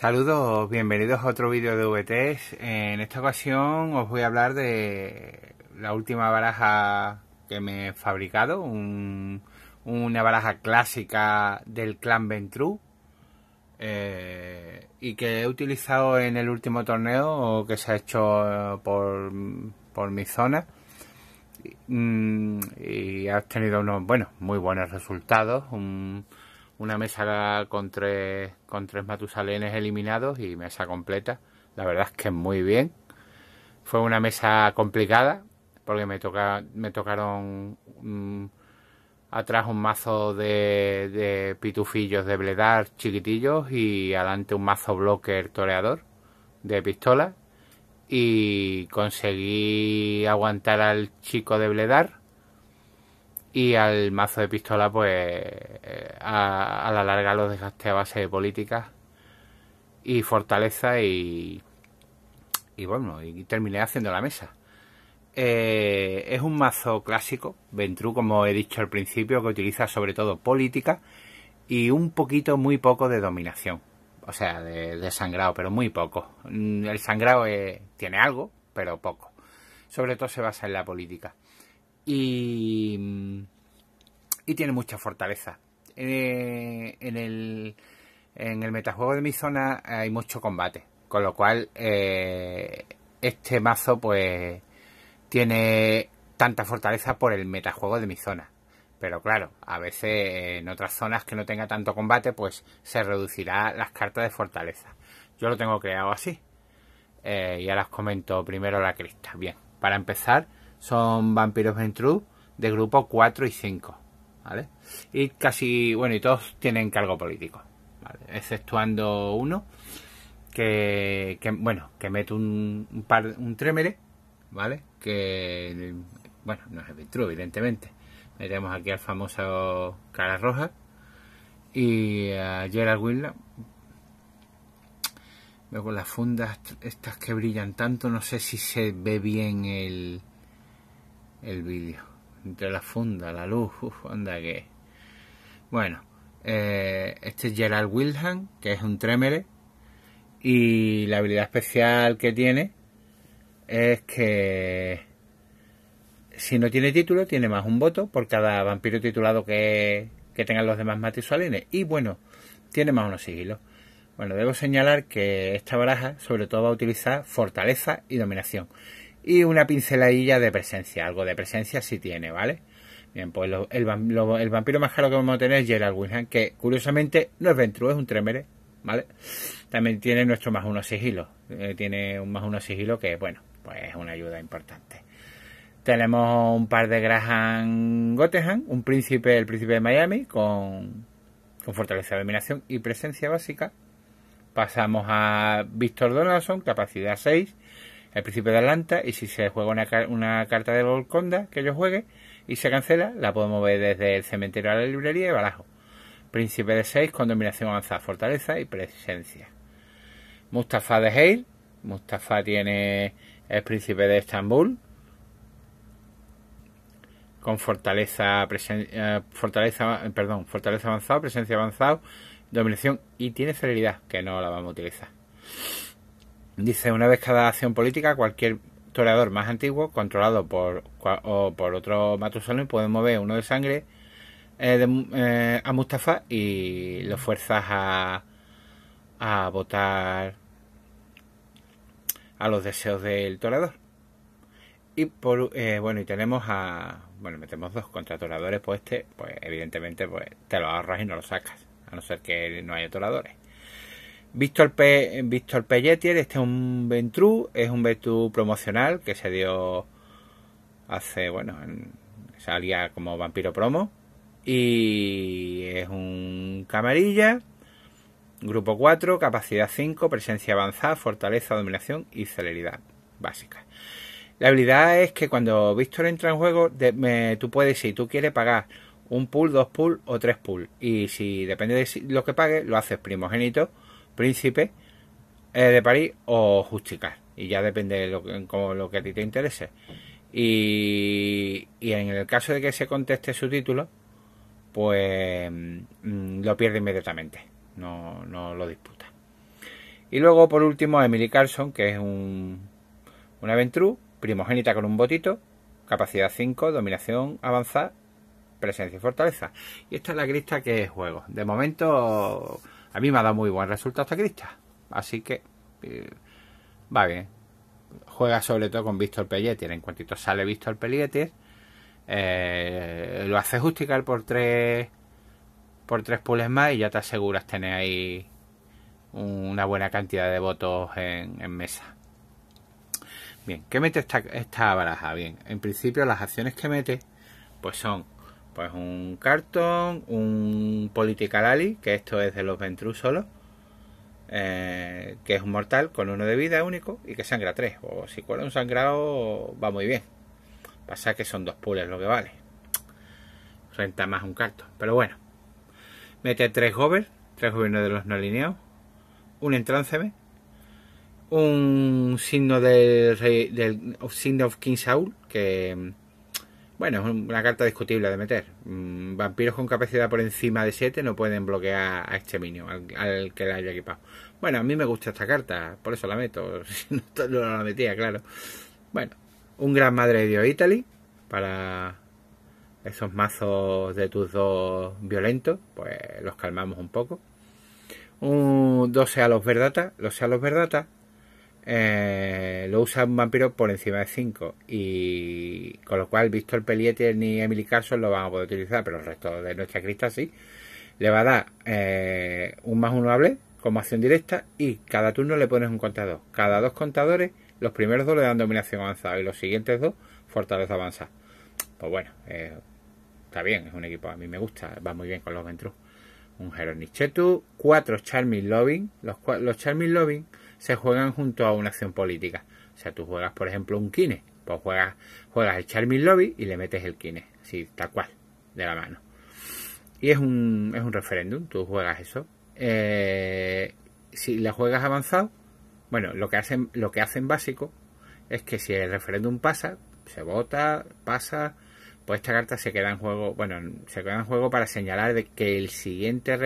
Saludos, bienvenidos a otro vídeo de VTs. En esta ocasión os voy a hablar de la última baraja que me he fabricado, una baraja clásica del clan Ventru eh, y que he utilizado en el último torneo que se ha hecho por, por mi zona mm, y, ha obtenido unos muy buenos resultados. Un, una mesa con tres, con tres matusalenes eliminados y mesa completa. La verdad es que muy bien. Fue una mesa complicada porque me, toca, me tocaron mm, atrás un mazo de, de, pitufillos de bledar chiquitillos y adelante un mazo blocker toreador de pistola y conseguí aguantar al chico de bledar y al mazo de pistola, pues eh, a, la larga lo desgaste a base de política y fortaleza y, bueno, y terminé haciendo la mesa. Eh, es un mazo clásico, Ventru, como he dicho al principio, que utiliza sobre todo política y un poquito, muy poco de dominación. O sea, de, sangrado, pero muy poco. Mm, el sangrado eh, tiene algo, pero poco. Sobre todo se basa en la política y, mm, y tiene mucha fortaleza. Eh, en, el, metajuego de mi zona hay mucho combate, con lo cual eh, este mazo pues tiene tanta fortaleza por el metajuego de mi zona. Pero claro, a veces en otras zonas que no tenga tanto combate, pues se reducirá las cartas de fortaleza. Yo lo tengo creado así. Eh, y ahora os comento primero la crista. Bien, para empezar, son Vampiros Ventrue de grupo 4 y 5, ¿vale? Y casi, bueno, y todos tienen cargo político, ¿vale? Exceptuando uno que, bueno, que mete un, un, par, un tremere, ¿vale? Que, bueno, no es el evidentemente. Metemos aquí al famoso Cara Roja y a Gerald Willam. Luego las fundas estas que brillan tanto, no sé si se ve bien el, el vídeo. Entre la funda, la luz, anda que... Bueno, eh, este es Gerald Wilhelm, que es un trémere. Y la habilidad especial que tiene es que si no tiene título, tiene más un voto por cada vampiro titulado que, que tengan los demás matisualines. Y bueno, tiene más unos sigilos. Bueno, debo señalar que esta baraja sobre todo va a utilizar fortaleza y dominación y una pinceladilla de presencia, algo de presencia si tiene, ¿vale? Bien, pues el, el, vampiro más caro que vamos a tener es Gerald Wilhelm, que curiosamente no es Ventru, es un Tremere, ¿vale? También tiene nuestro más uno sigilo, eh, tiene un más uno sigilo que, bueno, pues es una ayuda importante. Tenemos un par de Graham Gotehan, un príncipe, el príncipe de Miami, con, con fortaleza de dominación y presencia básica. Pasamos a Víctor Donaldson, capacidad 6, el príncipe de Atlanta y si se juega una, carta de Golconda que yo juegue y se cancela, la podemos ver desde el cementerio a la librería y barajo. Príncipe de 6 con dominación avanzada, fortaleza y presencia. Mustafa de Hale. Mustafa tiene el príncipe de Estambul. Con fortaleza, eh, fortaleza, perdón, fortaleza avanzada, presencia avanzada, dominación y tiene celeridad, que no la vamos a utilizar. Dice, una vez cada acción política, cualquier toreador más antiguo, controlado por, o por otro matusano, puede mover uno de sangre eh, eh, a Mustafa y lo fuerzas a, a votar a los deseos del toreador. Y por, eh, bueno, y tenemos a. Bueno, metemos dos contratoradores, pues este, pues evidentemente, pues te lo ahorras y no lo sacas. A no ser que no haya toradores. Víctor, Víctor Pelletier, este es un Ventrú, es un Ventrue promocional que se dio hace, bueno, salía como vampiro promo. Y es un camarilla, grupo 4, capacidad 5, presencia avanzada, fortaleza, dominación y celeridad básica. La habilidad es que cuando Víctor entra en juego, tú puedes, si tú quieres, pagar un pool, dos pool o tres pull Y si depende de lo que pagues, lo haces primogénito Príncipe eh, de París o Justicar. Y ya depende de lo, que, lo que a ti te interese. Y, en el caso de que se conteste su título, pues mm, lo pierde inmediatamente. No, no lo disputa. Y luego, por último, Emily Carson, que es un, una Ventrue primogénita con un botito, capacidad 5, dominación avanzada, presencia y fortaleza. Y esta es la crista que es juego. De momento a mí me ha dado muy buen resultado esta crista. Así que eh, va bien. Juega sobre todo con Víctor Pelletier, En cuantito sale Víctor Pelletier, eh, lo hace justicar por tres por tres pules más y ya te aseguras tener ahí una buena cantidad de votos en, mesa. Bien, ¿qué mete esta, esta baraja? Bien, en principio las acciones que mete pues son pues un cartón... un Political Ali, que esto es de los Ventrus solo, eh, que es un mortal con uno de vida único y que sangra tres... O si cuela un sangrado, va muy bien. Pasa que son dos pules lo que vale. Renta más un cartón... pero bueno. Mete tres Gober, tres gobiernos de los no alineados, un Entránceme, un signo del, rey, del signo of King Saul, que bueno, es una carta discutible de meter. Mm, vampiros con capacidad por encima de 7 no pueden bloquear a este al, al que la haya equipado. Bueno, a mí me gusta esta carta, por eso la meto. no, no la metía, claro. Bueno, un gran madre de Italy para esos mazos de tus dos violentos, pues los calmamos un poco. Un, a los verdata, los los verdata eh, lo usa un vampiro por encima de 5. Y con lo cual, Víctor Peliete ni Emily Carson lo van a poder utilizar, pero el resto de nuestra crista sí. Le va a dar eh, un más uno hable como acción directa y cada turno le pones un contador. Cada dos contadores, los primeros dos le dan dominación avanzada y los siguientes dos, fortaleza avanzada. Pues bueno, eh, está bien, es un equipo a mí me gusta, va muy bien con los Ventrus. Un Heronichetu, cuatro Charming Loving. Los, los Charming Loving se juegan junto a una acción política. O sea, tú juegas, por ejemplo, un kine, pues juegas, juegas el Charming Lobby y le metes el kine, así tal cual, de la mano. Y es un, es un referéndum, tú juegas eso. Eh, si la juegas avanzado, bueno, lo que hacen, lo que hacen básico es que si el referéndum pasa, se vota, pasa, pues esta carta se queda en juego, bueno, se queda en juego para señalar de que el siguiente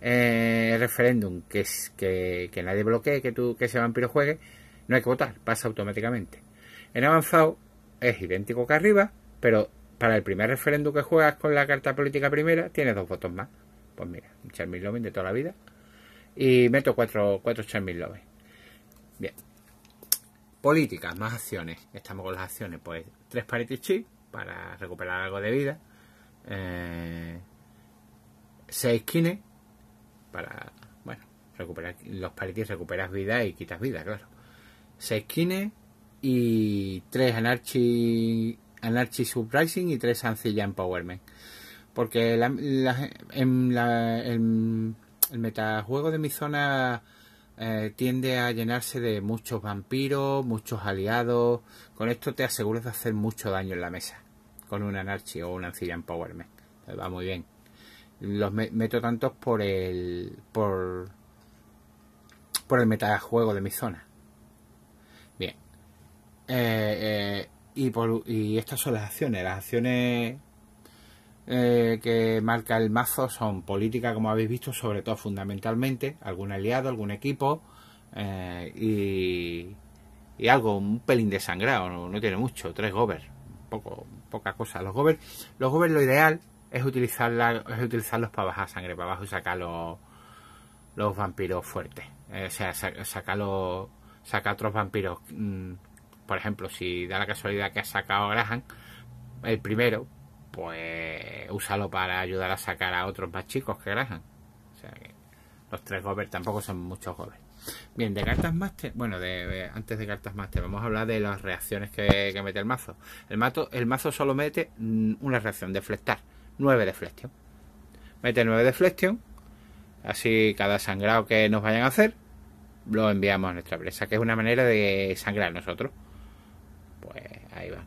eh, referéndum que, es, que, nadie bloquee, que, que ese vampiro juegue, no hay que votar, pasa automáticamente. En avanzado es idéntico que arriba, pero para el primer referéndum que juegas con la carta política primera, tienes dos votos más. Pues mira, un Charmin de toda la vida. Y meto cuatro, cuatro Charmin Bien. Políticas, más acciones. Estamos con las acciones. Pues tres Parity chip para recuperar algo de vida. Eh, seis kines para, bueno, recuperar los paletis, recuperas vida y quitas vida, claro. Se skins y tres Anarchy, Anarchy Surprising y tres Ancilla Empowerment. Porque el metajuego de mi zona eh, tiende a llenarse de muchos vampiros, muchos aliados. Con esto te aseguras de hacer mucho daño en la mesa. Con un Anarchy o una Ancilla Empowerment. Pues va muy bien los meto tantos por el por por el metajuego de mi zona bien eh, eh, y estas son las acciones las acciones eh, que marca el mazo son política como habéis visto sobre todo fundamentalmente algún aliado algún equipo y y algo un pelín de sangrado no, tiene mucho tres gobers poco poca cosa los gobers los lo ideal es utilizarla, es utilizarlos para bajar sangre, para abajo y sacar los, los vampiros fuertes. Eh, o sea, sacar otros vampiros. Mm, por ejemplo, si da la casualidad que ha sacado Graham, el primero, pues úsalo para ayudar a sacar a otros más chicos que Graham. O sea los tres goblins tampoco son muchos jóvenes Bien, de cartas master, bueno, de, antes de cartas master, vamos a hablar de las reacciones que, mete el mazo. El, el mazo solo mete mm, una reacción, deflectar. 9 de Mete 9 de flexión. Así cada sangrado que nos vayan a hacer, lo enviamos a nuestra presa, que es una manera de sangrar nosotros. Pues ahí va.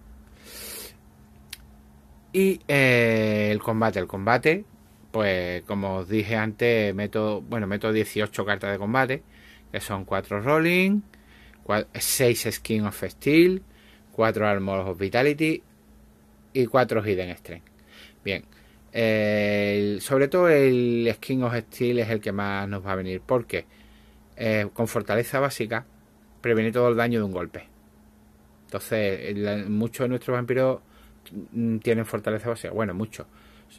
Y eh, el combate, el combate, pues como os dije antes, meto, bueno, meto 18 cartas de combate, que son 4 rolling, 6 skin of steel, 4 armor of vitality y 4 hidden strength. Bien, sobre todo el Skin of Steel es el que más nos va a venir porque eh, con fortaleza básica previene todo el daño de un golpe. Entonces, muchos de nuestros vampiros mm, tienen fortaleza básica. Bueno, muchos.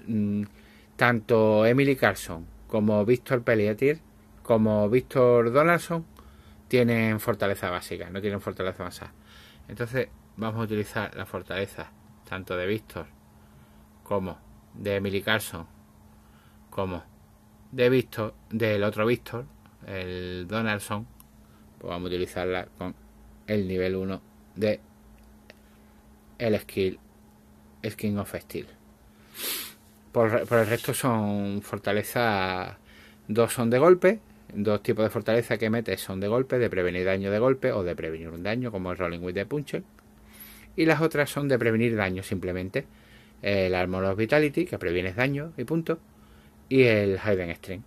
Mm, tanto Emily Carson como Víctor Pelletier como Víctor Donaldson, tienen fortaleza básica, no tienen fortaleza masa Entonces, vamos a utilizar la fortaleza tanto de Víctor como de Emily Carson como de Víctor, del otro Víctor, el Donaldson, pues vamos a utilizarla con el nivel 1 de el skill Skin of Steel. Por, el resto son fortalezas, dos son de golpe, dos tipos de fortaleza que metes son de golpe, de prevenir daño de golpe o de prevenir un daño, como el Rolling with de Puncher. Y las otras son de prevenir daño simplemente el Armor of Vitality, que previene daño y punto, y el Hidden String,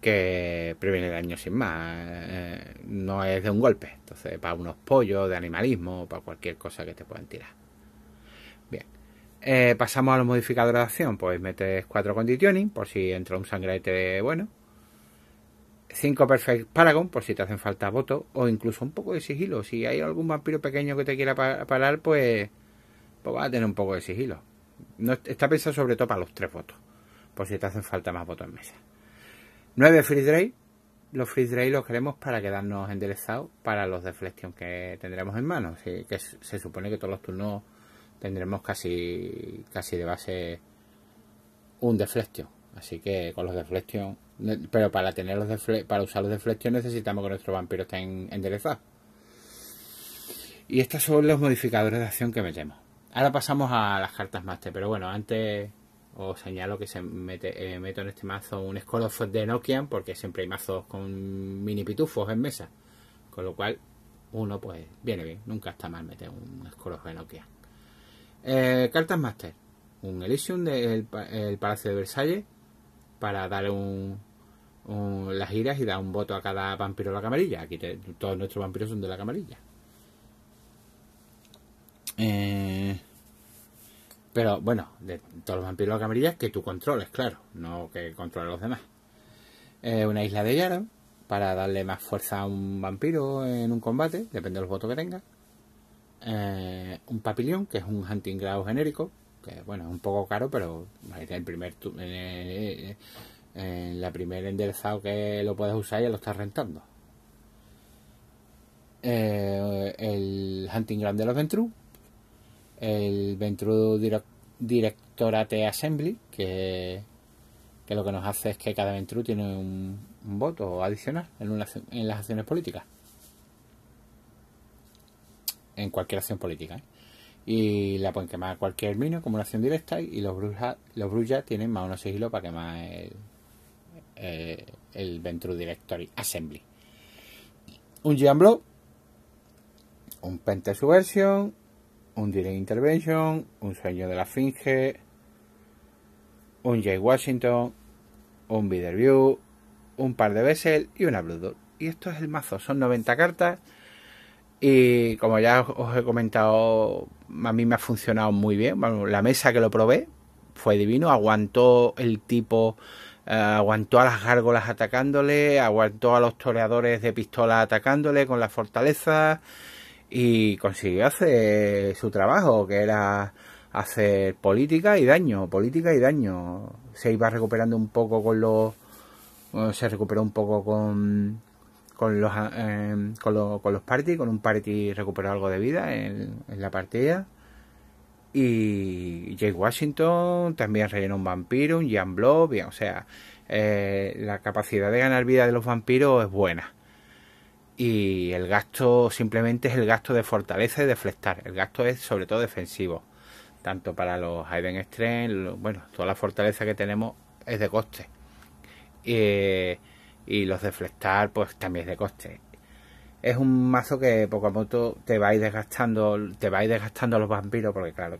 que previene daño sin más, eh, no es de un golpe, entonces para unos pollos de animalismo, para cualquier cosa que te puedan tirar. Bien, eh, pasamos a los modificadores de acción, pues metes 4 conditioning, por si entra un sangrete bueno. 5 Perfect Paragon, por si te hacen falta votos, o incluso un poco de sigilo. Si hay algún vampiro pequeño que te quiera parar, pues pues a tener un poco de sigilo. está pensado sobre todo para los tres votos, por si te hacen falta más votos en mesa. 9 free drain. Los free drain los queremos para quedarnos enderezados para los deflections que tendremos en mano. que se supone que todos los turnos tendremos casi, casi de base un deflection. Así que con los deflection, pero para tener para usar los deflections necesitamos que nuestro vampiro esté enderezado. Y estos son los modificadores de acción que metemos. Ahora pasamos a las cartas máster, pero bueno, antes os señalo que se mete, eh, meto en este mazo un Skull de Nokia, porque siempre hay mazos con mini pitufos en mesa. Con lo cual, uno pues viene bien, nunca está mal meter un Skull de Nokia. Eh, cartas máster, un Elysium del Palacio de Versalles para dar las giras y dar un voto a cada vampiro de la camarilla. Aquí todos nuestros vampiros son de la camarilla. Pero bueno, de todos los vampiros de la camarilla que tú controles, claro, no que controles los demás. Eh, una isla de Yara para darle más fuerza a un vampiro en un combate, depende de los votos que tenga. Eh, un papilión, que es un hunting ground genérico, que bueno, es un poco caro, pero el primer eh, la primera enderezado que lo puedes usar ya lo estás rentando. el hunting ground de los Ventru, el Ventrue Directorate Assembly, que, lo que nos hace es que cada Ventrue tiene un, voto adicional en, en las acciones políticas. En cualquier acción política. ¿eh? Y la pueden quemar cualquier mino como una acción directa y los brujas los bruja tienen más unos sigilo para quemar el, eh, el, el Directory Assembly. Un Blow un Pente Subversion, un Direct Intervention, un Sueño de la Finge, un Jay Washington, un biderview un par de Bessel y una Blue Y esto es el mazo, son 90 cartas. Y como ya os he comentado, a mí me ha funcionado muy bien. Bueno, la mesa que lo probé fue divino, aguantó el tipo eh, aguantó a las gárgolas atacándole, aguantó a los toreadores de pistola atacándole con la fortaleza, y consiguió hacer su trabajo, que era hacer política y daño, política y daño. Se iba recuperando un poco con los... Se recuperó un poco con, con los, eh, con, con los party, con un party recuperó algo de vida en, la partida. Y Jay Washington también rellenó un vampiro, un Jean Blob, o sea, eh, la capacidad de ganar vida de los vampiros es buena y el gasto simplemente es el gasto de fortaleza y de flectar. El gasto es sobre todo defensivo, tanto para los Hayden Strength, bueno, toda la fortaleza que tenemos es de coste. y los de flectar, pues también es de coste. Es un mazo que poco a poco te vais desgastando, te ir desgastando los vampiros, porque claro,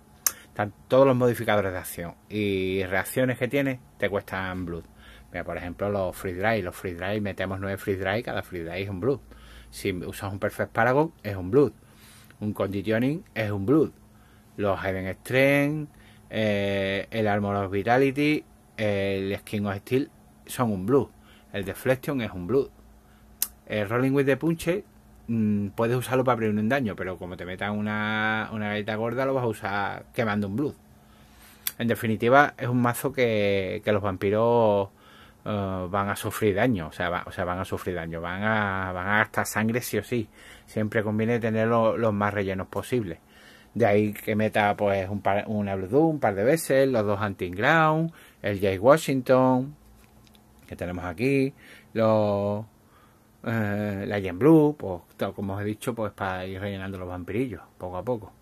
todos los modificadores de acción y reacciones que tienes te cuestan blood. Mira, por ejemplo, los free drive, los free drive, metemos nueve free drive, cada free drive es un blood. Si usas un Perfect Paragon, es un Blood. Un Conditioning es un Blood. Los Heaven Strength, eh, el Armor of Vitality, el Skin of Steel son un Blood. El Deflection es un Blood. El Rolling with de Punche mm, puedes usarlo para abrir un daño, pero como te metan una, una galleta gorda, lo vas a usar quemando un Blood. En definitiva, es un mazo que, que los vampiros eh, van a sufrir daño, o sea, o sea, van a sufrir daño, van a, van a gastar sangre sí o sí. Siempre conviene tener los más rellenos posibles. De ahí que meta pues un par, una Blue un par de veces, los dos Hunting ground el Jay Washington, que tenemos aquí, los, eh, la Jam Blue, pues como os he dicho, pues para ir rellenando los vampirillos, poco a poco.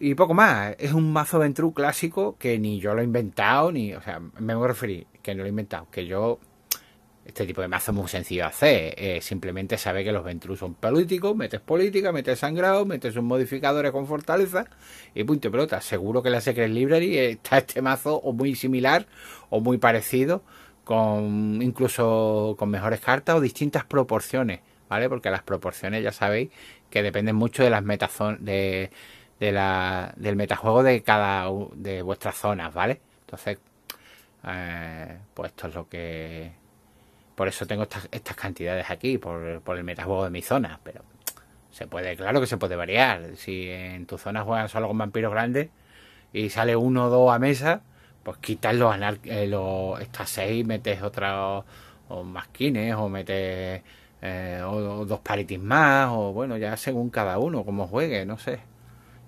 Y poco más, es un mazo Ventru clásico que ni yo lo he inventado, ni, o sea, me voy a referir, que no lo he inventado, que yo este tipo de mazo es muy sencillo de hacer. Eh, simplemente sabe que los Ventrus son políticos, metes política, metes sangrado, metes un modificadores con fortaleza y punto y pelota. Seguro que la Secret Library está este mazo o muy similar o muy parecido, con incluso con mejores cartas o distintas proporciones, ¿vale? Porque las proporciones ya sabéis que dependen mucho de las metazon de, de la, del metajuego de cada de vuestras zonas, ¿vale? Entonces, eh, pues esto es lo que... Por eso tengo estas, cantidades aquí, por, el metasbobo de mi zona, pero se puede, claro que se puede variar. Si en tu zona juegan solo con vampiros grandes y sale uno o dos a mesa, pues quitas los, eh, estas seis, metes otros o masquines, o metes eh, o, dos parities más, o bueno, ya según cada uno, como juegue, no sé.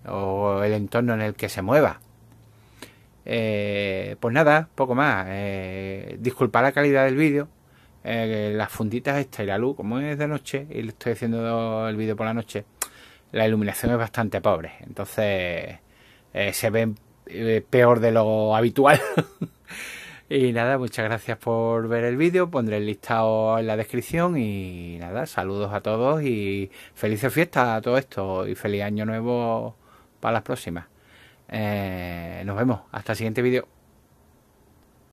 O el entorno en el que se mueva. Eh, pues nada, poco más. Eh, disculpa la calidad del vídeo. Eh, las funditas esta y la luz, como es de noche, y le estoy haciendo el vídeo por la noche, la iluminación es bastante pobre. Entonces eh, se ve eh, peor de lo habitual. y nada, muchas gracias por ver el vídeo. Pondré el listado en la descripción. Y nada, saludos a todos y felices fiestas a todo esto. Y feliz año nuevo para las próximas. Eh, nos vemos. Hasta el siguiente vídeo.